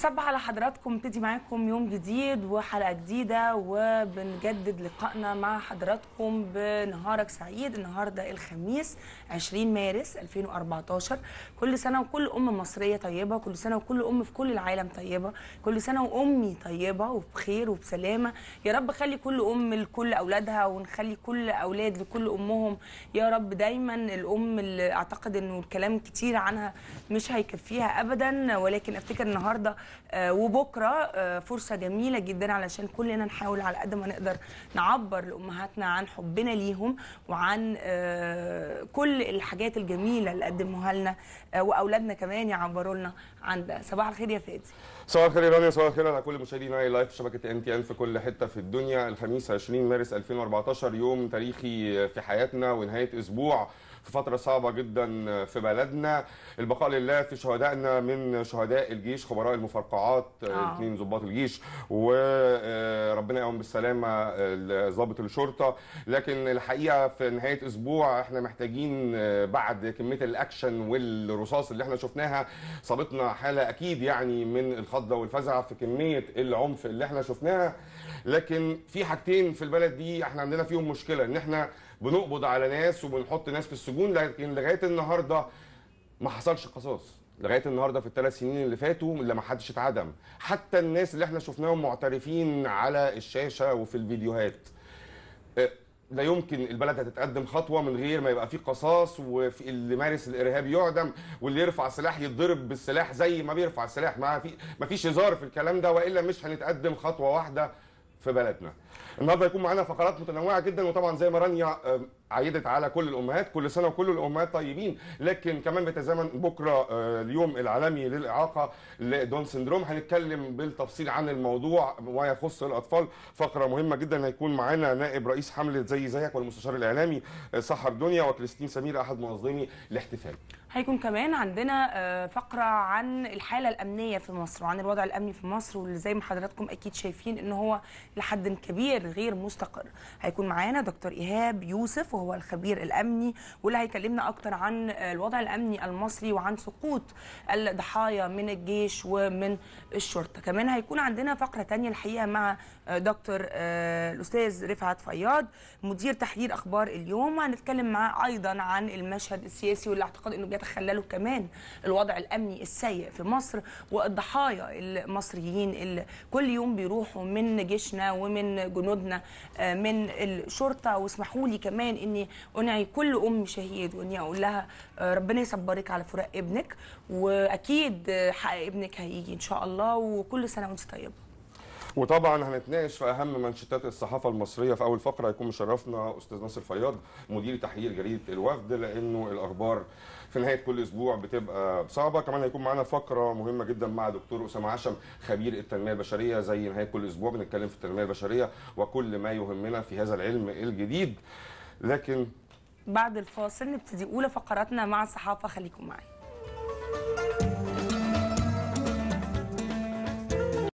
بصبح على حضراتكم ابتدي معاكم يوم جديد وحلقه جديده وبنجدد لقائنا مع حضراتكم بنهارك سعيد النهارده الخميس 20 مارس 2014 كل سنه وكل ام مصريه طيبه كل سنه وكل ام في كل العالم طيبه كل سنه وامي طيبه وبخير وبسلامه يا رب خلي كل ام لكل اولادها ونخلي كل اولاد لكل امهم يا رب دايما الام اللي اعتقد انه الكلام كتير عنها مش هيكفيها ابدا ولكن افتكر النهارده آه، وبكره آه، فرصه جميله جدا علشان كلنا نحاول على قد ما نقدر نعبر لامهاتنا عن حبنا ليهم وعن آه، كل الحاجات الجميله اللي قدموها لنا واولادنا كمان يعبروا لنا عن ده صباح الخير يا فادي صباح الخير يا رانيا صباح الخير على كل مشاهدينا لايف في شبكه ان تي ان في كل حته في الدنيا الخميس 20 مارس 2014 يوم تاريخي في حياتنا ونهايه اسبوع في فتره صعبه جدا في بلدنا البقاء لله في شهدائنا من شهداء الجيش خبراء المفرقعات اثنين آه. ضباط الجيش وربنا آه، يقوم بالسلامه ضابط الشرطه لكن الحقيقه في نهايه اسبوع احنا محتاجين آه، بعد كميه الاكشن والرصاص اللي احنا شفناها صابتنا حاله اكيد يعني من الخضه والفزع في كميه العنف اللي احنا شفناها لكن في حاجتين في البلد دي احنا عندنا فيهم مشكله ان احنا بنقبض على ناس وبنحط ناس في السجون لكن لغايه النهارده ما حصلش قصاص لغايه النهارده في الثلاث سنين اللي فاتوا اللي ما حدش اتعدم حتى الناس اللي احنا شفناهم معترفين على الشاشه وفي الفيديوهات آه، لا يمكن البلد هتتقدم خطوه من غير ما يبقى في قصاص واللي مارس الارهاب يعدم واللي يرفع سلاح يتضرب بالسلاح زي ما بيرفع السلاح ما في ما فيش هزار في الكلام ده والا مش هنتقدم خطوه واحده في بلدنا النهارده هيكون معانا فقرات متنوعه جدا وطبعا زي ما رانيا عيدت على كل الامهات كل سنه وكل الامهات طيبين لكن كمان بتزامن بكره آه، اليوم العالمي للاعاقه لدون سندروم هنتكلم بالتفصيل عن الموضوع ويخص الاطفال فقره مهمه جدا هيكون معانا نائب رئيس حمله زي زيك والمستشار الاعلامي آه، سحر دنيا وكريستين سمير احد منظمي الاحتفال هيكون كمان عندنا آه، فقره عن الحاله الامنيه في مصر وعن الوضع الامني في مصر واللي زي ما حضراتكم اكيد شايفين ان هو لحد كبير غير مستقر هيكون معانا دكتور ايهاب يوسف وهو الخبير الامني واللي هيكلمنا اكتر عن آه، الوضع الامني المصري وعن سقوط الضحايا من الجيش ومن الشرطه كمان هيكون عندنا فقره تانية الحقيقه مع آه، دكتور الاستاذ رفعت فياض مدير تحرير اخبار اليوم هنتكلم معاه ايضا عن المشهد السياسي والاعتقاد انه يتخلله كمان الوضع الامني السيء في مصر والضحايا المصريين اللي كل يوم بيروحوا من جيشنا ومن جنودنا آه، من الشرطه واسمحوا لي كمان اني انعي كل ام شهيد واني اقول لها آه، ربنا يصبرك على فراق ابنك واكيد آه، حق ابنك هيجي ان شاء الله وكل سنه وانت طيبه وطبعا هنتناقش في اهم منشطات الصحافه المصريه في اول فقره هيكون مشرفنا استاذ ناصر فياض مدير تحرير جريده الوفد لانه الاخبار في نهايه كل اسبوع بتبقى صعبه كمان هيكون معانا فقره مهمه جدا مع دكتور اسامه عشم خبير التنميه البشريه زي نهايه كل اسبوع بنتكلم في التنميه البشريه وكل ما يهمنا في هذا العلم الجديد لكن بعد الفاصل نبتدي اولى فقراتنا مع الصحافه خليكم معايا